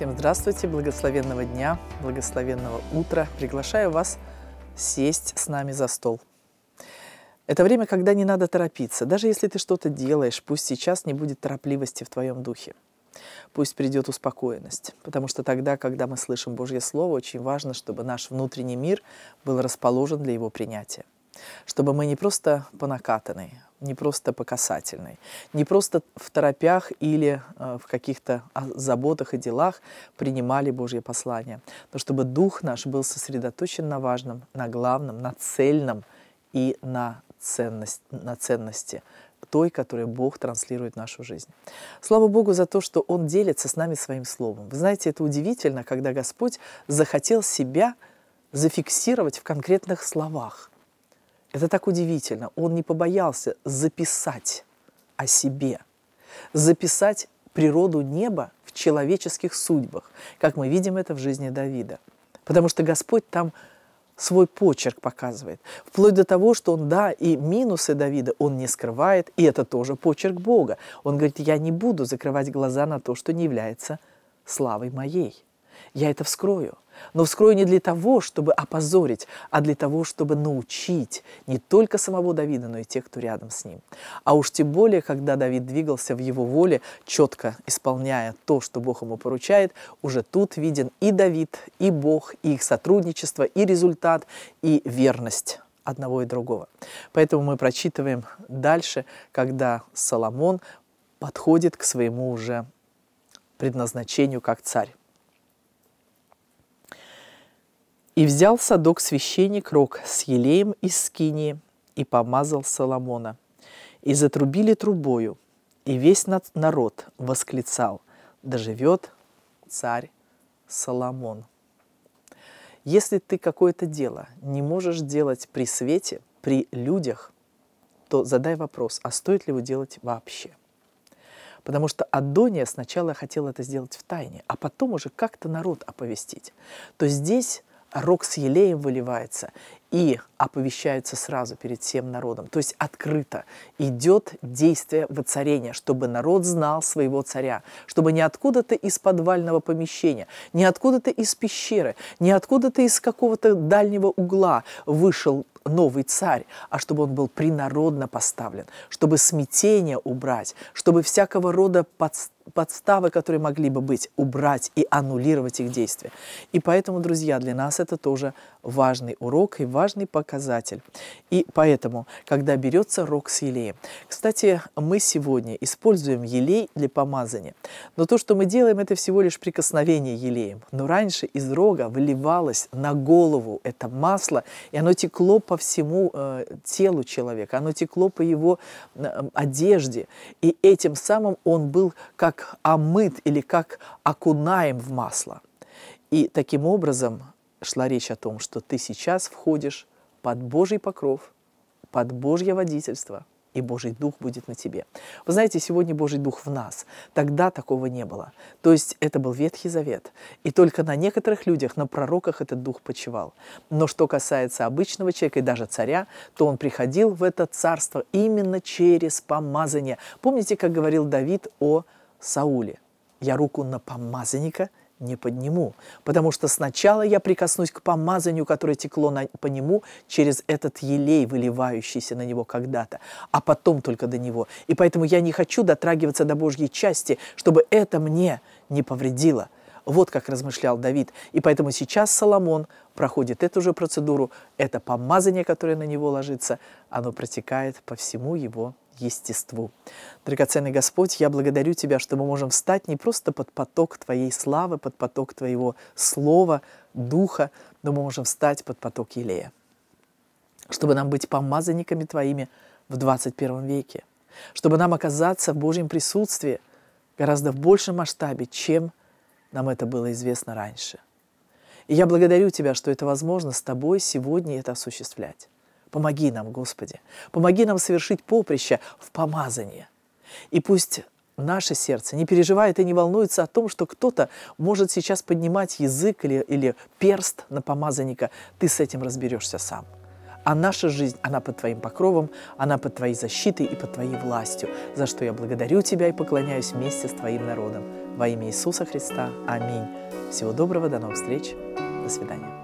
Всем здравствуйте, благословенного дня, благословенного утра. Приглашаю вас сесть с нами за стол. Это время, когда не надо торопиться. Даже если ты что-то делаешь, пусть сейчас не будет торопливости в твоем духе. Пусть придет успокоенность, потому что тогда, когда мы слышим Божье Слово, очень важно, чтобы наш внутренний мир был расположен для его принятия чтобы мы не просто по накатанной, не просто по касательной, не просто в торопях или э, в каких-то а, заботах и делах принимали Божье послание, но чтобы Дух наш был сосредоточен на важном, на главном, на цельном и на, ценность, на ценности той, которую Бог транслирует в нашу жизнь. Слава Богу за то, что Он делится с нами своим Словом. Вы знаете, это удивительно, когда Господь захотел себя зафиксировать в конкретных словах. Это так удивительно. Он не побоялся записать о себе, записать природу неба в человеческих судьбах, как мы видим это в жизни Давида. Потому что Господь там свой почерк показывает. Вплоть до того, что он, да, и минусы Давида он не скрывает, и это тоже почерк Бога. Он говорит, я не буду закрывать глаза на то, что не является славой моей. Я это вскрою. Но вскрою не для того, чтобы опозорить, а для того, чтобы научить не только самого Давида, но и тех, кто рядом с ним. А уж тем более, когда Давид двигался в его воле, четко исполняя то, что Бог ему поручает, уже тут виден и Давид, и Бог, и их сотрудничество, и результат, и верность одного и другого. Поэтому мы прочитываем дальше, когда Соломон подходит к своему уже предназначению как царь. И взял садок священник рог с елеем из скинии и помазал Соломона. И затрубили трубою, и весь народ восклицал, да живет царь Соломон. Если ты какое-то дело не можешь делать при свете, при людях, то задай вопрос, а стоит ли его делать вообще? Потому что Адония сначала хотела это сделать в тайне, а потом уже как-то народ оповестить. То здесь рог с елеем выливается и оповещаются сразу перед всем народом. То есть открыто идет действие воцарения, чтобы народ знал своего царя, чтобы не откуда-то из подвального помещения, не откуда-то из пещеры, не откуда-то из какого-то дальнего угла вышел новый царь, а чтобы он был принародно поставлен, чтобы смятение убрать, чтобы всякого рода подставки подставы, которые могли бы быть, убрать и аннулировать их действия. И поэтому, друзья, для нас это тоже важный урок и важный показатель. И поэтому, когда берется рог с елеем. Кстати, мы сегодня используем елей для помазания. Но то, что мы делаем, это всего лишь прикосновение елеем. Но раньше из рога выливалось на голову это масло, и оно текло по всему э, телу человека, оно текло по его э, одежде. И этим самым он был как омыт или как окунаем в масло. И таким образом шла речь о том, что ты сейчас входишь под Божий покров, под Божье водительство – и Божий Дух будет на тебе. Вы знаете, сегодня Божий Дух в нас. Тогда такого не было. То есть это был Ветхий Завет. И только на некоторых людях, на пророках этот Дух почевал. Но что касается обычного человека и даже царя, то он приходил в это царство именно через помазание. Помните, как говорил Давид о Сауле? «Я руку на помазанника не подниму, потому что сначала я прикоснусь к помазанию, которое текло на, по нему через этот елей, выливающийся на него когда-то, а потом только до него. И поэтому я не хочу дотрагиваться до Божьей части, чтобы это мне не повредило – вот как размышлял Давид. И поэтому сейчас Соломон проходит эту же процедуру. Это помазание, которое на него ложится, оно протекает по всему его естеству. Драгоценный Господь, я благодарю Тебя, что мы можем встать не просто под поток Твоей славы, под поток Твоего Слова, Духа, но мы можем встать под поток Елея, чтобы нам быть помазанниками Твоими в 21 веке, чтобы нам оказаться в Божьем присутствии гораздо в большем масштабе, чем нам это было известно раньше. И я благодарю Тебя, что это возможно с Тобой сегодня это осуществлять. Помоги нам, Господи. Помоги нам совершить поприще в помазании. И пусть наше сердце не переживает и не волнуется о том, что кто-то может сейчас поднимать язык или, или перст на помазанника. Ты с этим разберешься сам. А наша жизнь, она под Твоим покровом, она под Твоей защитой и под Твоей властью, за что я благодарю Тебя и поклоняюсь вместе с Твоим народом. Во имя Иисуса Христа. Аминь. Всего доброго, до новых встреч. До свидания.